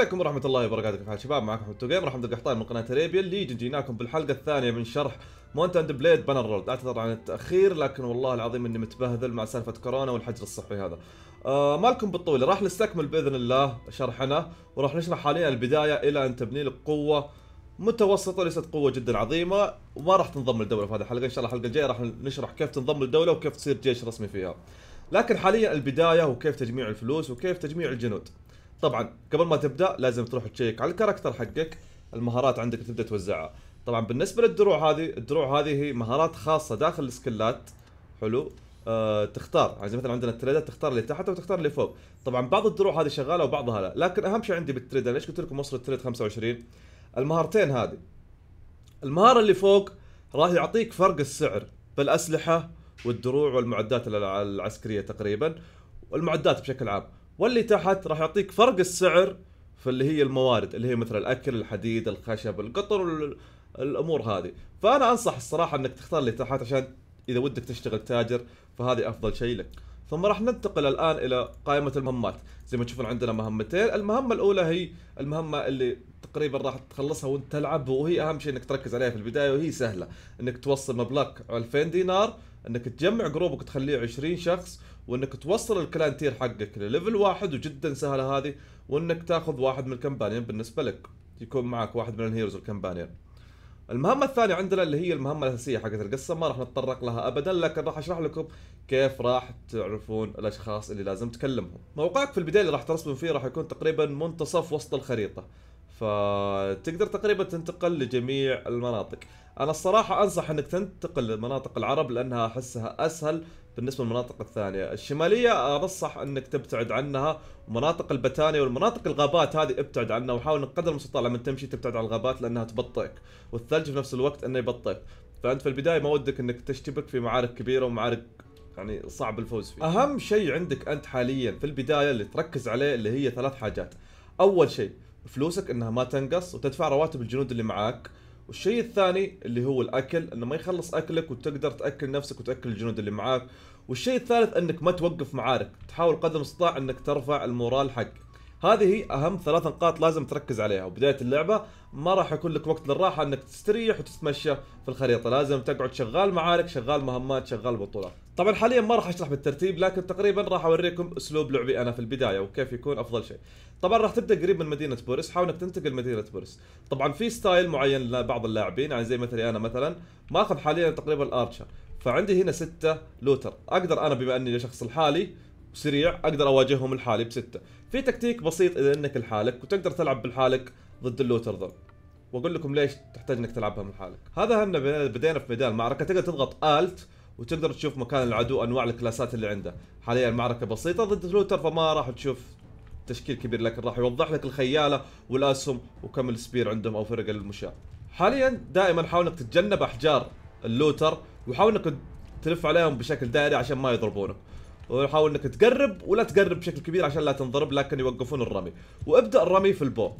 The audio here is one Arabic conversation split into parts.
عليكم ورحمة الله وبركاته كيف حال شباب معكم حمد جيم راح عبد القحطان من قناة اريبيا ليجن جيناكم بالحلقة الثانية من شرح مونت اند بليد بانر رولد اعتذر عن التأخير لكن والله العظيم اني متبهذل مع سالفة كورونا والحجر الصحي هذا آه لكم بالطويلة راح نستكمل بإذن الله شرحنا وراح نشرح حاليا البداية إلى أن تبني لك قوة متوسطة ليست قوة جدا عظيمة وما راح تنضم للدولة في هذه الحلقة إن شاء الله الحلقة الجاية راح نشرح كيف تنضم للدولة وكيف تصير جيش رسمي فيها لكن حاليا البداية وكيف تجميع الفلوس وكيف تجميع الجنود طبعا قبل ما تبدا لازم تروح تشيك على الكاركتر حقك المهارات عندك تبدا توزعها طبعا بالنسبه للدروع هذه الدروع هذه هي مهارات خاصه داخل السكلات حلو أه تختار يعني مثلا عندنا التريدر تختار اللي تحت وتختار اللي فوق طبعا بعض الدروع هذه شغاله وبعضها لا لكن اهم شيء عندي بالتريدر ليش قلت لكم وصل التريد 25 المهارتين هذه المهاره اللي فوق راح يعطيك فرق السعر بالاسلحه والدروع والمعدات العسكريه تقريبا والمعدات بشكل عام واللي تحت راح يعطيك فرق السعر في اللي هي الموارد اللي هي مثل الاكل الحديد الخشب القطر الامور هذه فانا انصح الصراحه انك تختار اللي تحت عشان اذا ودك تشتغل تاجر فهذه افضل شيء لك ثم راح ننتقل الان الى قائمه المهمات زي ما تشوفون عندنا مهمتين المهمه الاولى هي المهمه اللي تقريبا راح تخلصها وانت تلعب وهي اهم شيء انك تركز عليها في البدايه وهي سهله انك توصل مبلغ 2000 دينار انك تجمع جروبك وتخليه 20 شخص وانك توصل الكلانتير حقك لليفل واحد وجدا سهله هذه وانك تاخذ واحد من الكمبانيين بالنسبه لك يكون معك واحد من الهيروز الكمبانيين المهمة الثانية عندنا اللي هي المهمة الأساسية حقت القصة ما راح نتطرق لها أبدا لكن راح أشرح لكم كيف راح تعرفون الأشخاص اللي لازم تكلمهم. موقعك في البداية اللي راح ترسم فيه راح يكون تقريبا منتصف وسط الخريطة. فتقدر تقريبا تنتقل لجميع المناطق انا الصراحه انصح انك تنتقل لمناطق العرب لانها احسها اسهل بالنسبه للمناطق الثانيه الشماليه انصح انك تبتعد عنها ومناطق البتانية والمناطق الغابات هذه ابتعد عنها وحاول قدر المستطاع لما تمشي تبتعد عن الغابات لانها تبطئك والثلج في نفس الوقت انه يبطئك فانت في البدايه ما ودك انك تشتبك في معارك كبيره ومعارك يعني صعب الفوز فيه اهم شيء عندك انت حاليا في البدايه اللي تركز عليه اللي هي ثلاث حاجات اول شيء فلوسك انها ما تنقص وتدفع رواتب الجنود اللي معاك والشيء الثاني اللي هو الاكل انه ما يخلص اكلك وتقدر تاكل نفسك وتاكل الجنود اللي معاك والشيء الثالث انك ما توقف معارك تحاول قدر المستطاع انك ترفع المورال حقك هذه اهم ثلاث نقاط لازم تركز عليها وبدايه اللعبه ما راح يكون لك وقت للراحه انك تستريح وتتمشى في الخريطه لازم تقعد شغال معارك شغال مهمات شغال بطولات طبعا حاليا ما راح اشرح بالترتيب لكن تقريبا راح اوريكم اسلوب لعبي انا في البدايه وكيف يكون افضل شيء طبعا راح تبدا قريب من مدينه بورس حاول انك تنتقل مدينه بورس طبعا في ستايل معين لبعض اللاعبين يعني زي مثلي انا مثلا ماخذ حاليا تقريبا الارشر فعندي هنا ستة لوتر اقدر انا بما اني شخص الحالي سريع اقدر اواجههم لحالي بسته في تكتيك بسيط اذا انك لحالك وتقدر تلعب بالحالك ضد اللوتر ذول واقول لكم ليش تحتاج انك تلعبها من حالك هذا هم بدينا في ميدان المعركه تقدر تضغط الت وتقدر تشوف مكان العدو انواع الكلاسات اللي عنده حاليا المعركه بسيطه ضد اللوتر فما راح تشوف تشكيل كبير لكن راح يوضح لك الخياله والاسهم وكم السبير عندهم او فرق المشاة حاليا دائما حاول انك تتجنب احجار اللوتر وحاول انك تلف عليهم بشكل دائري عشان ما يضربونك وحاول انك تقرب ولا تقرب بشكل كبير عشان لا تنضرب لكن يوقفون الرمي وابدا الرمي في البو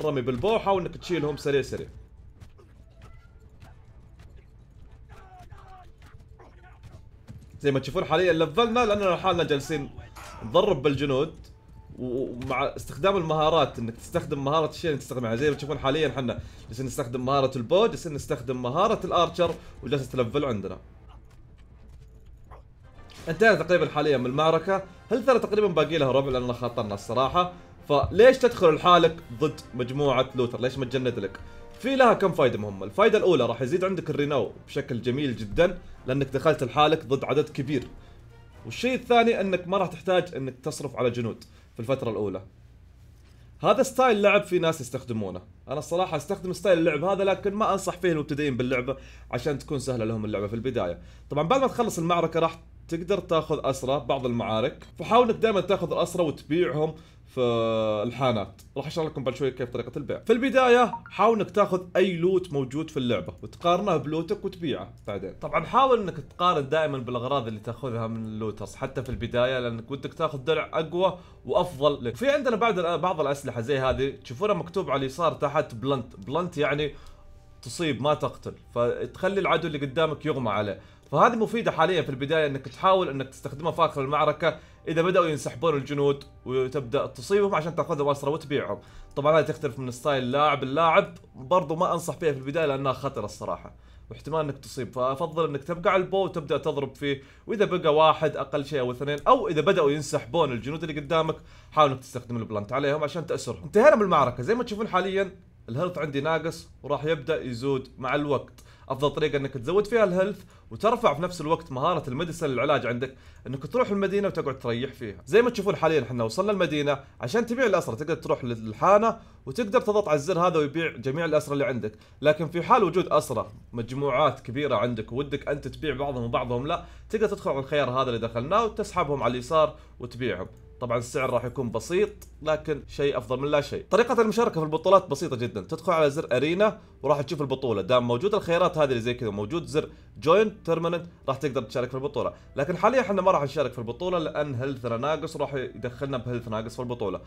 الرمي بالبو حاول انك تشيلهم سريع سريع زي ما تشوفون حاليا لفلنا لاننا حالنا جالسين نضرب بالجنود ومع استخدام المهارات انك تستخدم مهاره الشيء اللي تستخدمها زي ما تشوفون حاليا احنا جالسين نستخدم مهاره البو جالسين نستخدم مهاره الارشر وجالسين تلفل عندنا انتهينا تقريبا حاليا من المعركة هل ترى تقريبا باقي لها ربع لأننا خاطرنا الصراحة فليش تدخل لحالك ضد مجموعة لوثر ليش ما تجند لك في لها كم فايدة مهمة الفايدة الأولى راح يزيد عندك الرينو بشكل جميل جدا لأنك دخلت لحالك ضد عدد كبير والشيء الثاني أنك ما راح تحتاج أنك تصرف على جنود في الفترة الأولى هذا ستايل لعب في ناس يستخدمونه انا الصراحه استخدم ستايل اللعب هذا لكن ما انصح فيه المبتدئين باللعبه عشان تكون سهله لهم اللعبه في البدايه طبعا بعد ما تخلص المعركه راح تقدر تاخذ اسرى بعض المعارك فحاول انك دائما تاخذ الاسرى وتبيعهم في الحانات راح اشرح لكم بعد شوي كيف طريقه البيع في البدايه حاول انك تاخذ اي لوت موجود في اللعبه وتقارنه بلوتك وتبيعه بعدين طبعا حاول انك تقارن دائما بالاغراض اللي تاخذها من اللوترز حتى في البدايه لانك ودك تاخذ درع اقوى وافضل لك في عندنا بعد بعض الاسلحه زي هذه تشوفونها مكتوب على اليسار تحت بلنت بلنت يعني تصيب ما تقتل فتخلي العدو اللي قدامك يغمى عليه فهذه مفيدة حاليا في البداية انك تحاول انك تستخدمها في اخر المعركة اذا بدأوا ينسحبون الجنود وتبدأ تصيبهم عشان تاخذهم واسره وتبيعهم. طبعا هذه تختلف من ستايل لاعب اللاعب برضو ما انصح فيها في البداية لانها خطرة الصراحة. واحتمال انك تصيب فافضل انك تبقى على البو وتبدا تضرب فيه واذا بقى واحد اقل شيء او اثنين او اذا بداوا ينسحبون الجنود اللي قدامك حاول انك تستخدم البلانت عليهم عشان تاسرهم انتهينا من المعركه زي ما تشوفون حاليا الهيلث عندي ناقص وراح يبدا يزود مع الوقت افضل طريقه انك تزود فيها الهيلث وترفع في نفس الوقت مهاره المدرسه للعلاج عندك انك تروح المدينه وتقعد تريح فيها زي ما تشوفون حاليا احنا وصلنا المدينه عشان تبيع الاسره تقدر تروح للحانه وتقدر تضغط على الزر هذا ويبيع جميع الاسره اللي عندك لكن في حال وجود اسره مجموعات كبيره عندك ودك انت تبيع بعضهم وبعضهم لا تقدر تدخل على الخيار هذا اللي دخلناه وتسحبهم على اليسار وتبيعهم طبعا السعر راح يكون بسيط لكن شيء افضل من لا شيء طريقه المشاركه في البطولات بسيطه جدا تدخل على زر ارينا وراح تشوف البطوله دام موجود الخيارات هذه اللي زي كذا موجود زر جوين تيرمننت راح تقدر تشارك في البطوله لكن حاليا احنا ما راح نشارك في البطوله لان هيلثنا ناقص وراح يدخلنا بهيلث ناقص في البطوله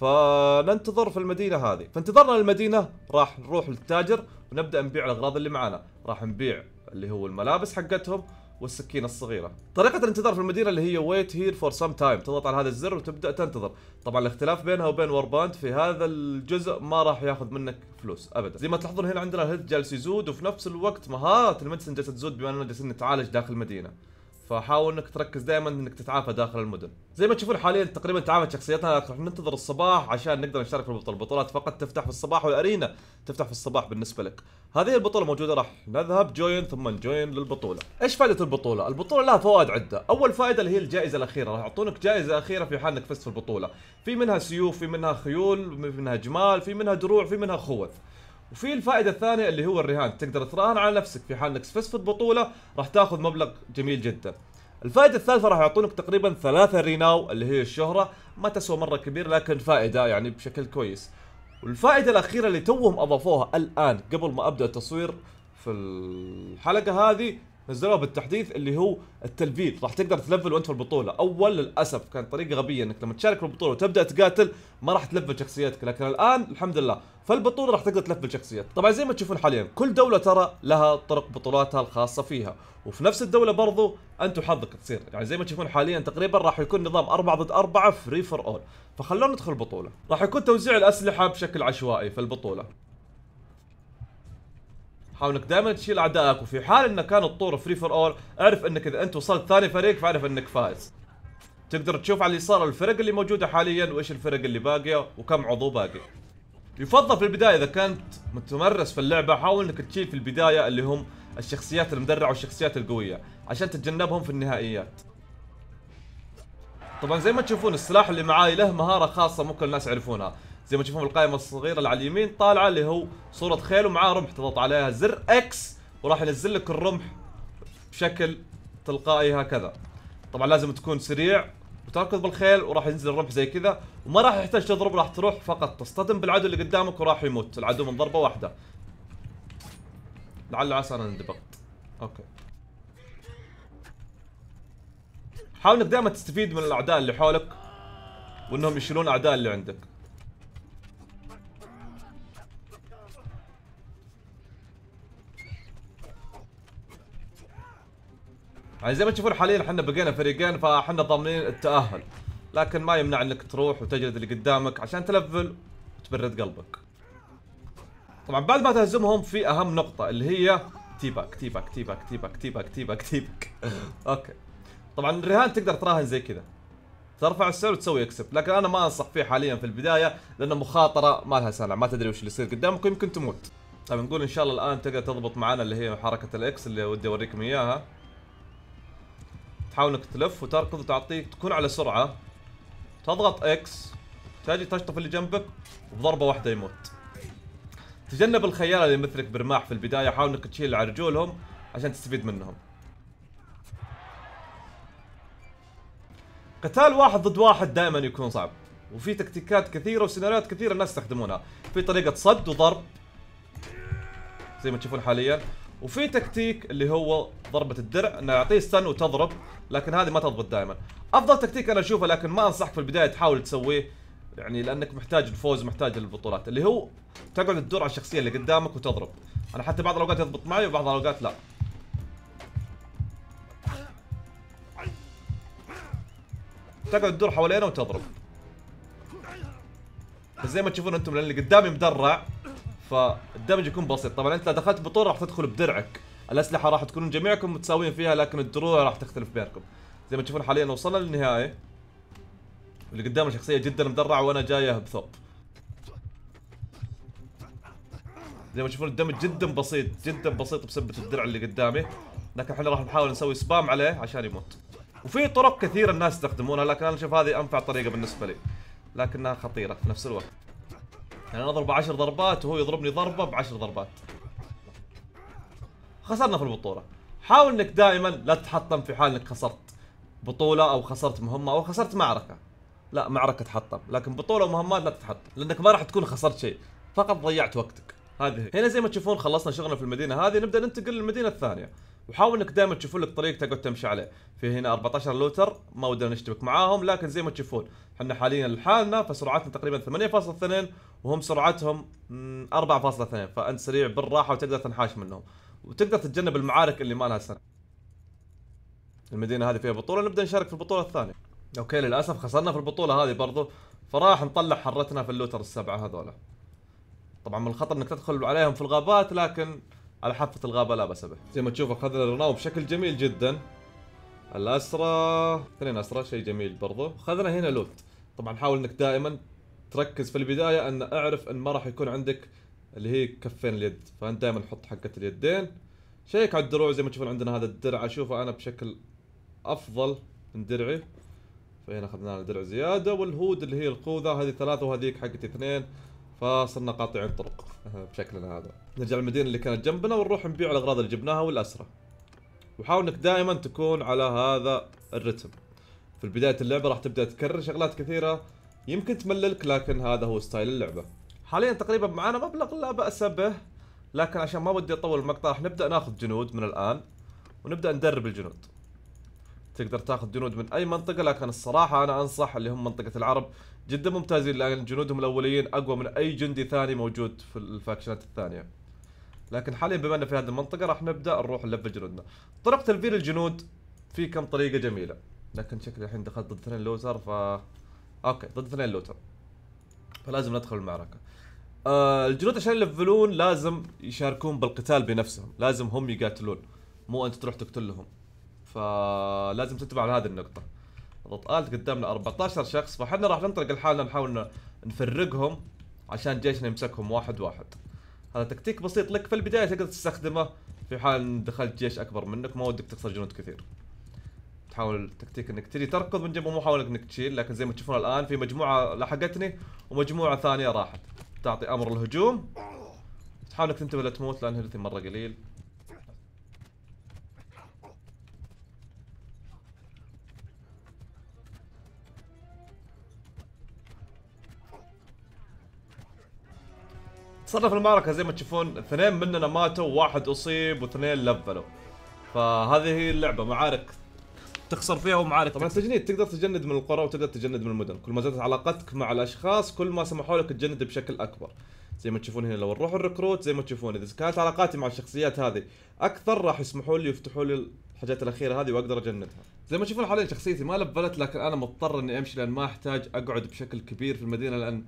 فننتظر في المدينه هذه فانتظرنا للمدينه راح نروح للتاجر ونبدا نبيع الاغراض اللي معانا راح نبيع اللي هو الملابس حقتهم والسكينه الصغيره طريقه الانتظار في المدينه اللي هي wait here for some time تضغط على هذا الزر وتبدا تنتظر طبعا الاختلاف بينها وبين ورباند في هذا الجزء ما راح ياخذ منك فلوس ابدا زي ما تلاحظون هنا عندنا الهيلث جالس يزود وفي نفس الوقت مهارات المدسن جالسه تزود بما اننا جالسين نتعالج داخل المدينه فحاول انك تركز دائما انك تتعافى داخل المدن زي ما تشوفون حاليا تقريبا تعافت شخصيتنا راح ننتظر الصباح عشان نقدر نشارك في البطوله البطولات فقط تفتح في الصباح والارينا تفتح في الصباح بالنسبه لك هذه البطوله موجوده راح نذهب جوين ثم جوين للبطوله ايش فائده البطوله البطوله لها فوائد عده اول فائده اللي هي الجائزه الاخيره راح يعطونك جائزه اخيره في حال انك فزت في البطوله في منها سيوف في منها خيول في منها جمال في منها دروع في منها خوذ وفي الفائده الثانيه اللي هو الرهان تقدر تراهن على نفسك في حال انك فزت البطوله راح تاخذ مبلغ جميل جدا الفائده الثالثه راح يعطونك تقريبا ثلاثة ريناو اللي هي الشهره ما تسوى مره كبير لكن فائده يعني بشكل كويس والفائده الاخيره اللي توهم اضافوها الان قبل ما ابدا التصوير في الحلقه هذه نزلوها بالتحديث اللي هو التلفيل راح تقدر تلفل وانت في البطوله اول للاسف كانت طريقه غبيه انك لما تشارك في البطوله وتبدا تقاتل ما راح تلفل شخصيتك لكن الان الحمد لله فالبطوله راح تقدر تلفل شخصيتك طبعا زي ما تشوفون حاليا كل دوله ترى لها طرق بطولاتها الخاصه فيها وفي نفس الدوله برضو انت حظك تصير يعني زي ما تشوفون حاليا تقريبا راح يكون نظام 4 ضد 4 فري فور اول فخلونا ندخل البطوله راح يكون توزيع الاسلحه بشكل عشوائي في البطوله حاول انك دائما تشيل اعدائك وفي حال انه كان الطور فري فور اول اعرف انك اذا انت وصلت ثاني فريق فاعرف انك فائز تقدر تشوف على اليسار الفرق اللي موجوده حاليا وايش الفرق اللي باقيه وكم عضو باقي يفضل في البدايه اذا كنت متمرس في اللعبه حاول انك تشيل في البدايه اللي هم الشخصيات المدرعه والشخصيات القويه عشان تتجنبهم في النهائيات طبعا زي ما تشوفون السلاح اللي معاي له مهاره خاصه مو كل الناس يعرفونها زي ما تشوفون القائمه الصغيره اللي على اليمين طالعه اللي هو صوره خيل ومعاه رمح تضغط عليها زر اكس وراح ينزل لك الرمح بشكل تلقائي هكذا طبعا لازم تكون سريع وتركض بالخيل وراح ينزل الرمح زي كذا وما راح يحتاج تضرب راح تروح فقط تصطدم بالعدو اللي قدامك وراح يموت العدو من ضربه واحده لعل عسى انا اندبقت. اوكي حاول انك دائما تستفيد من الاعداء اللي حولك وانهم يشيلون الاعداء اللي عندك يعني زي ما تشوفون حاليا احنا بقينا فريقين فاحنا ضامنين التاهل لكن ما يمنع انك تروح وتجلد اللي قدامك عشان تلفل وتبرد قلبك طبعا بعد ما تهزمهم في اهم نقطه اللي هي تيباك تيباك تيباك تيباك تيباك تيباك تيباك اوكي طبعا الرهان تقدر تراهن زي كذا ترفع السعر وتسوي اكسبت لكن انا ما انصح فيه حاليا في البدايه لانه مخاطره ما لها سلع ما تدري وش اللي يصير قدامك ويمكن تموت طيب نقول ان شاء الله الان تقدر تضبط معنا اللي هي حركه الاكس اللي ودي اوريكم اياها تحاول انك تلف وتركض وتعطيك تكون على سرعه تضغط اكس تجي تشطف اللي جنبك وبضربه واحده يموت تجنب الخيال اللي مثلك برماح في البدايه حاول انك تشيل على رجولهم عشان تستفيد منهم قتال واحد ضد واحد دائما يكون صعب وفي تكتيكات كثيره وسيناريوهات كثيره الناس يستخدمونها في طريقه صد وضرب زي ما تشوفون حاليا وفي تكتيك اللي هو ضربه الدرع انه يعطيه ستن وتضرب لكن هذه ما تضبط دائما افضل تكتيك انا اشوفه لكن ما انصحك في البدايه تحاول تسويه يعني لانك محتاج الفوز محتاج البطولات اللي هو تقعد تدور على الشخصيه اللي قدامك وتضرب انا حتى بعض الاوقات يضبط معي وبعض الاوقات لا تقعد تدور حوالينا وتضرب زي ما تشوفون انتم لان اللي قدامي مدرع فالدمج يكون بسيط طبعا انت لو دخلت بطولة راح تدخل بدرعك الاسلحه راح تكونون جميعكم متساويين فيها لكن الدروع راح تختلف بينكم زي ما تشوفون حاليا وصلنا للنهايه اللي قدامنا شخصيه جدا مدرعه وانا جايه بثوب زي ما تشوفون الدمج جدا بسيط جدا بسيط بسبه الدرع اللي قدامي لكن احنا راح نحاول نسوي سبام عليه عشان يموت وفي طرق كثيره الناس يستخدمونها لكن انا اشوف هذه انفع طريقه بالنسبه لي لكنها خطيره في نفس الوقت يعني انا اضربه 10 ضربات وهو يضربني ضربه ب 10 ضربات خسرنا في البطوله حاول انك دائما لا تتحطم في حال انك خسرت بطوله او خسرت مهمه او خسرت معركه لا معركه تحطم لكن بطوله ومهمات لا تتحطم لانك ما راح تكون خسرت شيء فقط ضيعت وقتك هذه هنا زي ما تشوفون خلصنا شغلنا في المدينه هذه نبدا ننتقل للمدينه الثانيه وحاول انك دائما تشوفون لك طريق تقعد تمشي عليه في هنا 14 لوتر ما ودنا نشتبك معاهم لكن زي ما تشوفون احنا حاليا لحالنا فسرعتنا تقريبا 8.2 وهم سرعتهم 4.2 فانت سريع بالراحه وتقدر تنحاش منهم وتقدر تتجنب المعارك اللي ما لها سنه المدينه هذه فيها بطوله نبدا نشارك في البطوله الثانيه اوكي للاسف خسرنا في البطوله هذه برضو فراح نطلع حرتنا في اللوتر السبعه هذولا طبعا من الخطر انك تدخل عليهم في الغابات لكن على حافة الغابة لا به. زي ما تشوف اخذنا الرناو بشكل جميل جدا الاسرى اثنين اسرى شيء جميل برضو اخذنا هنا لوت طبعا حاول انك دائما تركز في البداية ان اعرف ان ما راح يكون عندك اللي هي كفين اليد فانت دائما حط حقة اليدين شيك على الدروع زي ما تشوفون عندنا هذا الدرع اشوفه انا بشكل افضل من درعي فهنا اخذنا لنا درع زياده والهود اللي هي القوذه هذه ثلاثه وهذيك حقت اثنين فصرنا قاطعين طرق بشكلنا هذا نرجع المدينه اللي كانت جنبنا ونروح نبيع الاغراض اللي جبناها والاسرى وحاول انك دائما تكون على هذا الرتم في بدايه اللعبه راح تبدا تكرر شغلات كثيره يمكن تمللك لكن هذا هو ستايل اللعبه حاليا تقريبا معانا مبلغ لا باس به لكن عشان ما بدي اطول المقطع راح نبدا ناخذ جنود من الان ونبدا ندرب الجنود تقدر تاخذ جنود من اي منطقه لكن الصراحه انا انصح اللي هم منطقه العرب جدا ممتازين لان جنودهم الاوليين اقوى من اي جندي ثاني موجود في الفاكشنات الثانيه لكن حاليا بما اننا في هذه المنطقه راح نبدا نروح نلف جنودنا طرق تلفير الجنود في كم طريقه جميله لكن شكلي الحين دخلت ضد اثنين لوتر ف اوكي ضد اثنين لوتر فلازم ندخل المعركه آه الجنود عشان يلفلون لازم يشاركون بالقتال بنفسهم لازم هم يقاتلون مو انت تروح تقتلهم فلازم تنتبه على هذه النقطة ضغط الت قدامنا 14 شخص فاحنا راح ننطلق لحالنا نحاول نفرقهم عشان جيشنا يمسكهم واحد واحد هذا تكتيك بسيط لك في البداية تقدر تستخدمه في حال دخلت جيش اكبر منك ما ودك تخسر جنود كثير تحاول تكتيك انك تجي تركض من جنبه حاول انك تشيل لكن زي ما تشوفون الان في مجموعة لحقتني ومجموعة ثانية راحت تعطي امر الهجوم تحاول انك تنتبه لا تموت لان هيلثي مرة قليل صرنا في المعركة زي ما تشوفون اثنين مننا ماتوا واحد أصيب واثنين لفلوا فهذه هي اللعبة معارك تخسر فيها ومعارك طبعا تجنيد تقدر تجند من القرى وتقدر تجند من المدن كل ما زادت علاقتك مع الأشخاص كل ما سمحوا لك تجند بشكل أكبر زي ما تشوفون هنا لو نروح الركروت زي ما تشوفون اذا كانت علاقاتي مع الشخصيات هذه اكثر راح يسمحوا لي يفتحوا لي الحاجات الاخيره هذه واقدر اجندها زي ما تشوفون حاليا شخصيتي ما لفلت لكن انا مضطر اني امشي لان ما احتاج اقعد بشكل كبير في المدينه لان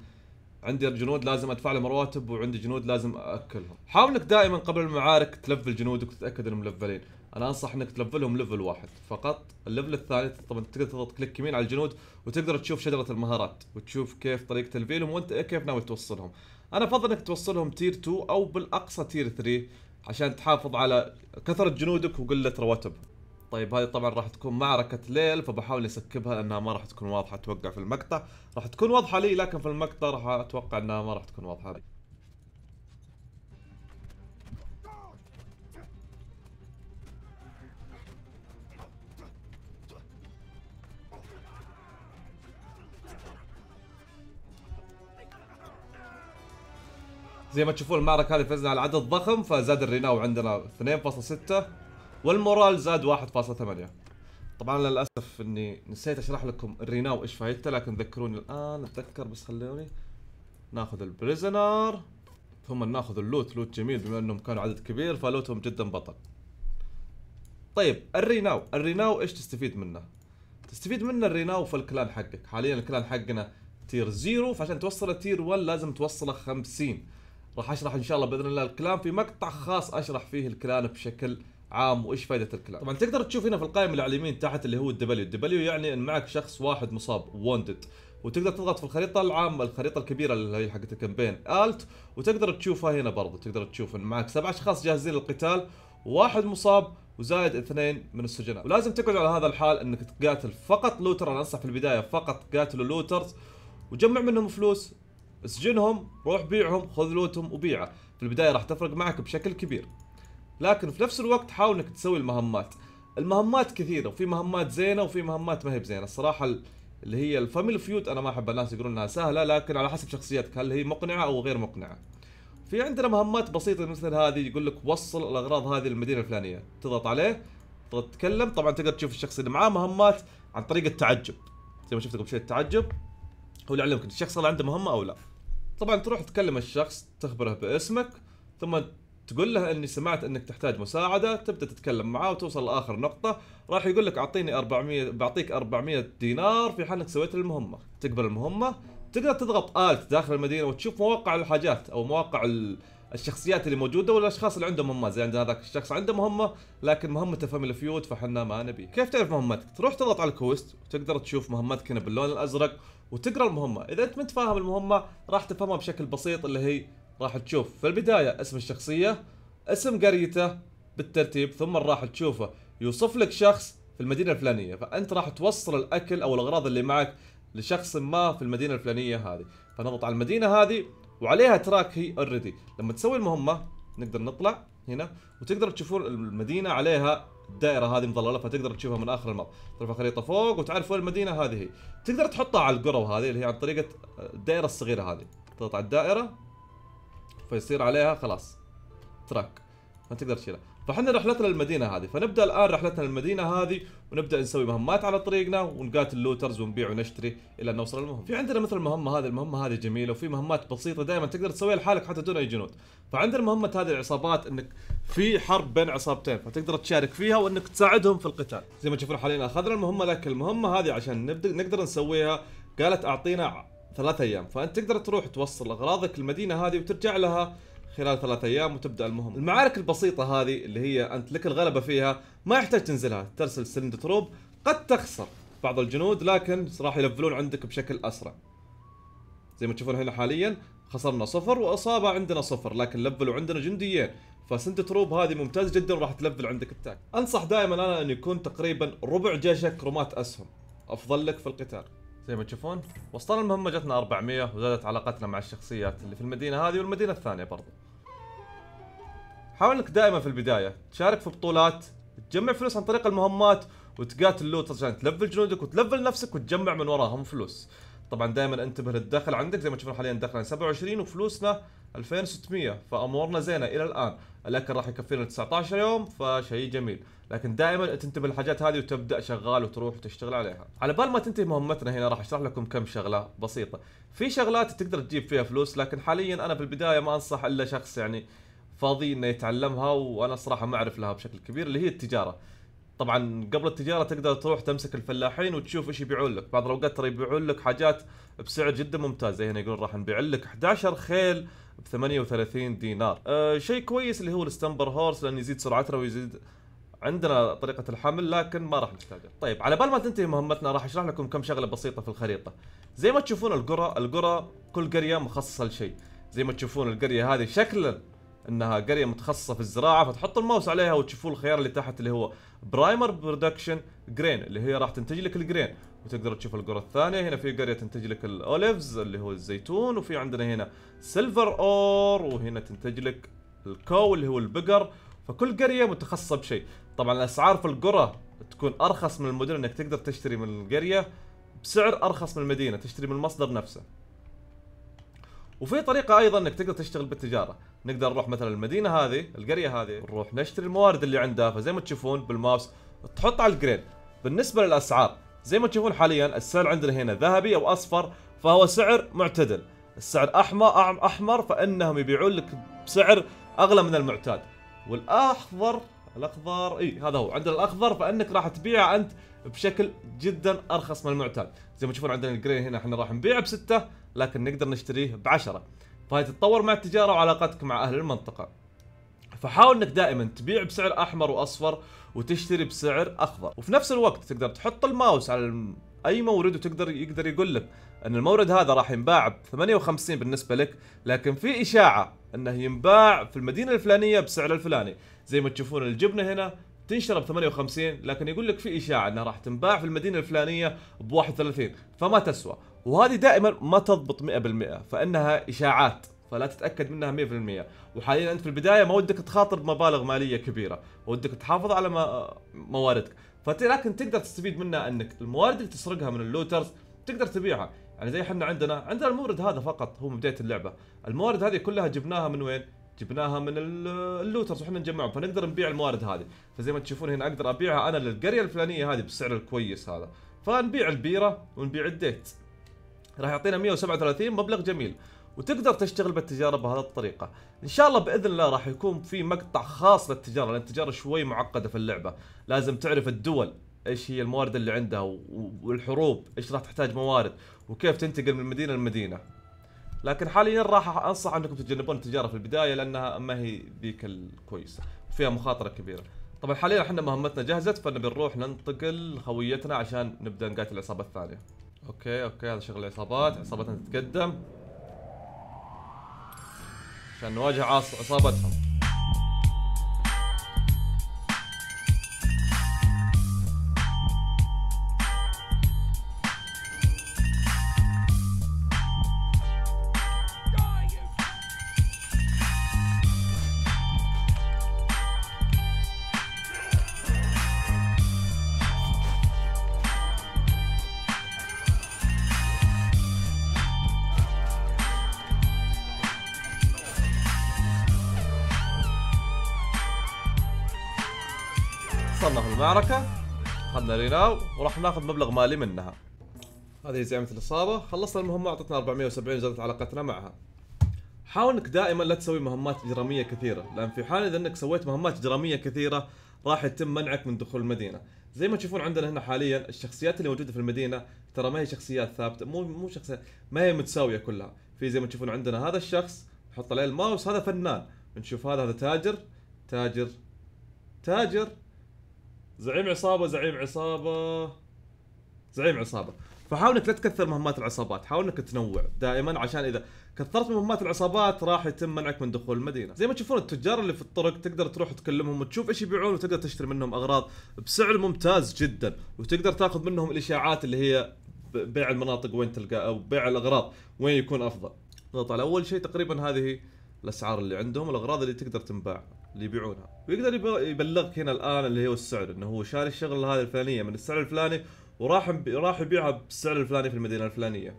عندي جنود لازم ادفع لهم رواتب وعندي جنود لازم اكلهم حاول انك دائما قبل المعارك تلفل جنودك وتتاكد انهم ملفلين انا انصح انك تلفلهم ليفل واحد فقط الليفل الثاني طبعا تقدر تضغط كليك يمين على الجنود وتقدر تشوف شجره المهارات وتشوف كيف طريقه تلفيلهم وانت كيف ناوي توصلهم انا افضل انك توصلهم تير 2 او بالاقصى تير 3 عشان تحافظ على كثره جنودك وقله رواتبهم طيب هذه طبعا راح تكون معركة ليل فبحاول اسكبها لانها ما راح تكون واضحة اتوقع في المقطع، راح تكون واضحة لي لكن في المقطع راح اتوقع انها ما راح تكون واضحة لي. زي ما تشوفون المعركة هذه فزنا على عدد ضخم فزاد الريناو عندنا 2.6 والمورال زاد 1.8 طبعا للاسف اني نسيت اشرح لكم الريناو ايش فايدته لكن ذكروني الان اتذكر بس خلوني ناخذ البريزنر ثم ناخذ اللوت لوت جميل بما انهم كانوا عدد كبير فلوتهم جدا بطل طيب الريناو الريناو ايش تستفيد منه تستفيد منه الريناو في الكلان حقك حاليا الكلان حقنا تير زيرو فعشان توصله تير 1 لازم توصله 50 راح اشرح ان شاء الله باذن الله الكلان في مقطع خاص اشرح فيه الكلان بشكل عام وايش فائده الكلام طبعا تقدر تشوف هنا في القائمه اللي على اليمين تحت اللي هو الدبليو الدبليو يعني ان معك شخص واحد مصاب وونتد وتقدر تضغط في الخريطه العامه الخريطه الكبيره اللي هي حقت الكامبين الت وتقدر تشوفها هنا برضو تقدر تشوف ان معك سبع اشخاص جاهزين للقتال واحد مصاب وزائد اثنين من السجناء ولازم تقعد على هذا الحال انك تقاتل فقط لوتر انا انصح في البدايه فقط قاتلوا لوترز وجمع منهم فلوس اسجنهم روح بيعهم خذ لوتهم وبيعه في البدايه راح تفرق معك بشكل كبير لكن في نفس الوقت حاول انك تسوي المهمات المهمات كثيره وفي مهمات زينه وفي مهمات ما هي بزينه الصراحه اللي هي الفاميلي فيوت انا ما احب الناس يقولون انها سهله لكن على حسب شخصيتك هل هي مقنعه او غير مقنعه في عندنا مهمات بسيطه مثل هذه يقول لك وصل الاغراض هذه للمدينه الفلانيه تضغط عليه تضغط تتكلم طبعا تقدر تشوف الشخص اللي معاه مهمات عن طريق التعجب زي ما شفت قبل شوي التعجب هو اللي يعلمك الشخص هذا عنده مهمه او لا طبعا تروح تكلم الشخص تخبره باسمك ثم تقول له اني سمعت انك تحتاج مساعده تبدا تتكلم معاه وتوصل لاخر نقطه راح يقول لك اعطيني 400 بعطيك 400 دينار في حال انك سويت المهمه تقبل المهمه تقدر تضغط الت داخل المدينه وتشوف مواقع الحاجات او مواقع الشخصيات اللي موجوده والاشخاص اللي عندهم مهمه زي عند هذاك الشخص عنده مهمه لكن مهمته فاميلي فيود فحنا ما نبي كيف تعرف مهمتك تروح تضغط على الكوست وتقدر تشوف مهمتك هنا باللون الازرق وتقرا المهمه اذا انت ما انت فاهم المهمه راح تفهمها بشكل بسيط اللي هي راح تشوف في البداية اسم الشخصية اسم قريته بالترتيب ثم راح تشوفه يوصف لك شخص في المدينة الفلانية فأنت راح توصل الأكل أو الأغراض اللي معك لشخص ما في المدينة الفلانية هذه فنضغط على المدينة هذه وعليها تراك هي اوريدي لما تسوي المهمة نقدر نطلع هنا وتقدر تشوفون المدينة عليها الدائرة هذه مظللة فتقدر تشوفها من آخر الماب ترفع خريطة فوق وتعرف وين المدينة هذه هي تقدر تحطها على القرى هذه اللي هي عن طريقة الدائرة الصغيرة هذه تضغط على الدائرة فيصير عليها خلاص تراك ما تقدر تشيلها فاحنا رحلتنا للمدينه هذه فنبدا الان رحلتنا للمدينه هذه ونبدا نسوي مهمات على طريقنا ونقاتل لوترز ونبيع ونشتري الى ان نوصل المهمه في عندنا مثل المهمه هذه المهمه هذه جميله وفي مهمات بسيطه دائما تقدر تسويها لحالك حتى دون اي جنود فعندنا مهمه هذه العصابات انك في حرب بين عصابتين فتقدر تشارك فيها وانك تساعدهم في القتال زي ما تشوفون حاليا اخذنا المهمه لكن المهمه هذه عشان نبدا نقدر نسويها قالت اعطينا ثلاث ايام فانت تقدر تروح توصل اغراضك المدينه هذه وترجع لها خلال ثلاث ايام وتبدا المهمه المعارك البسيطه هذه اللي هي انت لك الغلبه فيها ما يحتاج تنزلها ترسل سلند تروب قد تخسر بعض الجنود لكن راح يلفلون عندك بشكل اسرع زي ما تشوفون هنا حاليا خسرنا صفر واصابه عندنا صفر لكن لفلوا عندنا جنديين فسند تروب هذه ممتاز جدا وراح تلفل عندك التاك انصح دائما انا ان يكون تقريبا ربع جيشك رومات اسهم افضل لك في القتال زي ما تشوفون وصلنا المهمة جتنا 400 وزادت علاقتنا مع الشخصيات اللي في المدينة هذه والمدينة الثانية برضو حاول انك دائما في البداية تشارك في بطولات تجمع فلوس عن طريق المهمات وتقاتل لوت عشان يعني تلفل جنودك وتلفل نفسك وتجمع من وراهم فلوس طبعا دائما انتبه للدخل عندك زي ما تشوفون حاليا دخلنا يعني 27 وفلوسنا 2600 فامورنا زينه الى الان لكن راح يكفينا 19 يوم فشيء جميل لكن دائما تنتبه للحاجات هذه وتبدا شغال وتروح وتشتغل عليها على بال ما تنتهي مهمتنا هنا راح اشرح لكم كم شغله بسيطه في شغلات تقدر تجيب فيها فلوس لكن حاليا انا بالبدايه ما انصح الا شخص يعني فاضي انه يتعلمها وانا صراحه ما اعرف لها بشكل كبير اللي هي التجاره طبعا قبل التجاره تقدر تروح تمسك الفلاحين وتشوف ايش يبيعون لك بعض الاوقات ترى يبيعون لك حاجات بسعر جدا ممتاز زي هنا يقول راح نبيع لك 11 خيل ب 38 دينار أه شيء كويس اللي هو الستمبر هورس لان يزيد سرعتنا ويزيد عندنا طريقة الحمل لكن ما راح نحتاجها. طيب على بال ما تنتهي مهمتنا راح اشرح لكم كم شغلة بسيطة في الخريطة. زي ما تشوفون القرى، القرى كل قرية مخصصة لشيء. زي ما تشوفون القرية هذه شكلا انها قرية متخصصة في الزراعة فتحطوا الماوس عليها وتشوفون الخيار اللي تحت اللي هو برايمر برودكشن جرين اللي هي راح تنتج لك الجرين وتقدر تشوف القرى الثانيه هنا في قريه تنتج لك الاوليفز اللي هو الزيتون وفي عندنا هنا سيلفر اور وهنا تنتج لك الكو اللي هو البقر فكل قريه متخصصه بشيء طبعا الاسعار في القرى تكون ارخص من المدن انك تقدر تشتري من القريه بسعر ارخص من المدينه تشتري من المصدر نفسه وفي طريقه ايضا انك تقدر تشتغل بالتجاره نقدر نروح مثلا المدينه هذه القريه هذه نروح نشتري الموارد اللي عندها فزي ما تشوفون بالماوس تحط على الجريد. بالنسبه للاسعار زي ما تشوفون حاليا السعر عندنا هنا ذهبي او اصفر فهو سعر معتدل السعر احمر احمر فانهم يبيعون لك بسعر اغلى من المعتاد والاخضر الاخضر اي هذا هو عندنا الاخضر فانك راح تبيعه انت بشكل جدا ارخص من المعتاد زي ما تشوفون عندنا الجرين هنا احنا راح نبيعه بستة لكن نقدر نشتريه بعشرة فهي تتطور مع التجارة وعلاقتك مع اهل المنطقة فحاول انك دائما تبيع بسعر احمر واصفر وتشتري بسعر اخضر وفي نفس الوقت تقدر تحط الماوس على اي مورد وتقدر يقدر يقول لك ان المورد هذا راح ينباع ب 58 بالنسبه لك لكن في اشاعه انه ينباع في المدينه الفلانيه بسعر الفلاني زي ما تشوفون الجبنه هنا تنشر ب 58 لكن يقول لك في اشاعه انها راح تنباع في المدينه الفلانيه ب 31 فما تسوى وهذه دائما ما تضبط 100% فانها اشاعات فلا تتاكد منها 100% وحاليا انت في البدايه ما ودك تخاطر بمبالغ ماليه كبيره ودك تحافظ على مواردك لكن تقدر تستفيد منها انك الموارد اللي تسرقها من اللوترز تقدر تبيعها يعني زي احنا عندنا عندنا المورد هذا فقط هو بدايه اللعبه الموارد هذه كلها جبناها من وين جبناها من اللوترز واحنا نجمعهم فنقدر نبيع الموارد هذه فزي ما تشوفون هنا اقدر ابيعها انا للقريه الفلانيه هذه بالسعر الكويس هذا فنبيع البيره ونبيع الديت راح يعطينا 137 مبلغ جميل وتقدر تشتغل بالتجاره بهذه الطريقه ان شاء الله باذن الله راح يكون في مقطع خاص للتجاره لان التجاره شوي معقده في اللعبه لازم تعرف الدول ايش هي الموارد اللي عندها والحروب ايش راح تحتاج موارد وكيف تنتقل من مدينه لمدينه لكن حاليا راح انصح انكم تتجنبون التجاره في البدايه لانها ما هي ذيك الكويسه فيها مخاطره كبيره طبعا حاليا احنا مهمتنا جهزت فنبي نروح ننتقل خويتنا عشان نبدا نقاتل العصابه الثانيه اوكي اوكي هذا شغل العصابات عصابتنا تتقدم عشان نواجه عصابتهم وصلنا في المعركة خلنا ريناو وراح ناخذ مبلغ مالي منها هذه زعيمة الإصابة خلصنا المهمة أعطتنا 470 زادت علاقتنا معها حاول انك دائما لا تسوي مهمات اجراميه كثيرة لأن في حال إذا انك سويت مهمات اجراميه كثيرة راح يتم منعك من دخول المدينة زي ما تشوفون عندنا هنا حاليا الشخصيات اللي موجودة في المدينة ترى ما هي شخصيات ثابتة مو مو شخصيات ما هي متساوية كلها في زي ما تشوفون عندنا هذا الشخص نحط عليه الماوس هذا فنان نشوف هذا هذا تاجر تاجر تاجر زعيم عصابه زعيم عصابه زعيم عصابه فحاول انك لا تكثر مهمات العصابات حاول انك تنوع دائما عشان اذا كثرت مهمات العصابات راح يتم منعك من دخول المدينه زي ما تشوفون التجار اللي في الطرق تقدر تروح تكلمهم وتشوف ايش يبيعون وتقدر تشتري منهم اغراض بسعر ممتاز جدا وتقدر تاخذ منهم الاشاعات اللي هي بيع المناطق وين تلقى او بيع الاغراض وين يكون افضل نضغط على اول شيء تقريبا هذه الاسعار اللي عندهم الاغراض اللي تقدر تنباع اللي يبيعونها ويقدر يبلغك هنا الان اللي هو السعر انه هو شاري الشغله هذه الفلانيه من السعر الفلاني وراح راح يبيعها بالسعر الفلاني في المدينه الفلانيه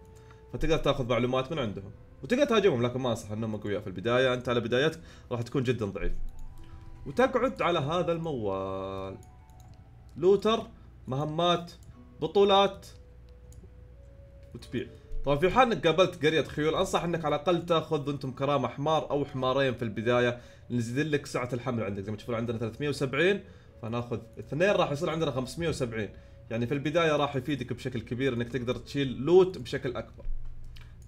فتقدر تاخذ معلومات من عندهم وتقدر تهاجمهم لكن ما انصح انهم اقوياء في البدايه انت على بدايتك راح تكون جدا ضعيف وتقعد على هذا الموال لوتر مهمات بطولات وتبيع طبعا في حال انك قابلت قرية خيول انصح انك على الاقل تاخذ انتم كرامة حمار او حمارين في البداية نزيد لك سعه الحمل عندك زي ما تشوفون عندنا 370 فناخذ اثنين راح يصير عندنا 570 يعني في البدايه راح يفيدك بشكل كبير انك تقدر تشيل لوت بشكل اكبر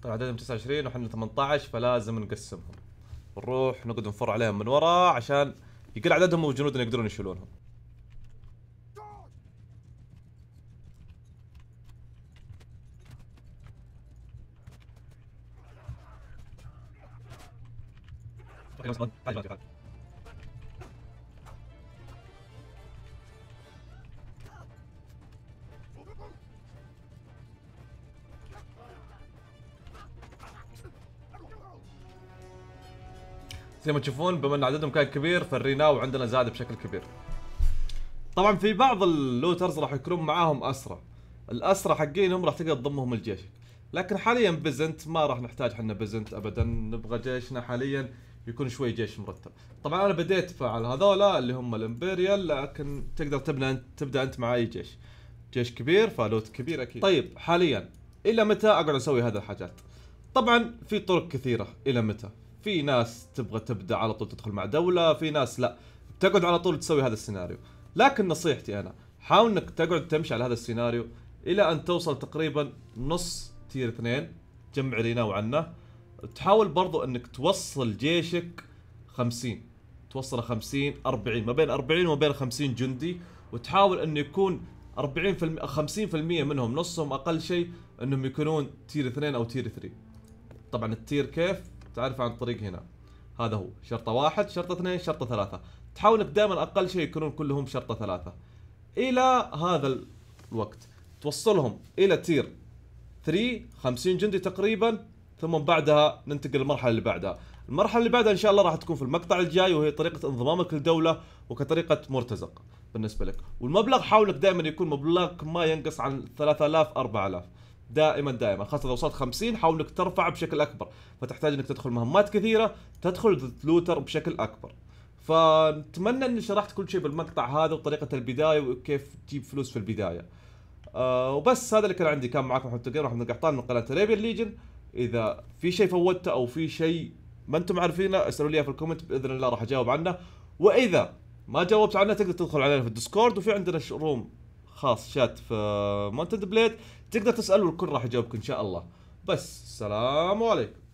طبعا عددهم 29 وحنا 18 فلازم نقسمهم نروح نقعد نفر عليهم من ورا عشان يقل عددهم وجنودنا يقدرون يشيلونهم زي ما تشوفون بما ان عددهم كان كبير فالريناو عندنا زاد بشكل كبير. طبعا في بعض اللوترز راح يكونون معاهم اسرى. الاسرى حقينهم راح تقدر تضمهم لجيشك. لكن حاليا بزنت ما راح نحتاج احنا بزنت ابدا نبغى جيشنا حاليا يكون شوي جيش مرتب طبعا انا بديت فعل هذولا اللي هم الامبريال لكن تقدر تبنى انت تبدا انت مع اي جيش جيش كبير فلوت كبير اكيد طيب حاليا الى متى اقعد اسوي هذه الحاجات طبعا في طرق كثيره الى متى في ناس تبغى تبدا على طول تدخل مع دوله في ناس لا تقعد على طول تسوي هذا السيناريو لكن نصيحتي انا حاول انك تقعد تمشي على هذا السيناريو الى ان توصل تقريبا نص تير اثنين جمع لينا وعنا تحاول برضو انك توصل جيشك 50 توصله 50 40 ما بين 40 وما بين 50 جندي وتحاول انه يكون 40% 50% منهم نصهم اقل شيء انهم يكونون تير 2 او تير 3 طبعا التير كيف تعرف عن طريق هنا هذا هو شرطه واحد شرطه اثنين شرطه ثلاثه تحاول انك دائما اقل شيء يكونون كلهم شرطه ثلاثه الى هذا الوقت توصلهم الى تير 3 50 جندي تقريبا ثم بعدها ننتقل للمرحله اللي بعدها المرحله اللي بعدها ان شاء الله راح تكون في المقطع الجاي وهي طريقه انضمامك للدوله وكطريقه مرتزق بالنسبه لك والمبلغ حاولك دائما يكون مبلغك ما ينقص عن 3000 4000 دائما دائما خاصة اذا وصلت 50 حاول انك ترفع بشكل اكبر فتحتاج انك تدخل مهمات كثيرة تدخل لوتر بشكل اكبر فنتمنى اني شرحت كل شيء بالمقطع هذا وطريقة البداية وكيف تجيب فلوس في البداية أه وبس هذا اللي كان عندي كان معكم محمد تقرير محمد قحطان من قناة تريبيان ليجن اذا في شيء فوتته او في شيء ما انتم عارفينه اسالوا لي اياه في الكومنت باذن الله راح اجاوب عنه واذا ما جاوبت عنه تقدر تدخل علينا في الديسكورد وفي عندنا روم خاص شات في مونتد بليد تقدر تسال والكل راح يجاوبك ان شاء الله بس السلام عليكم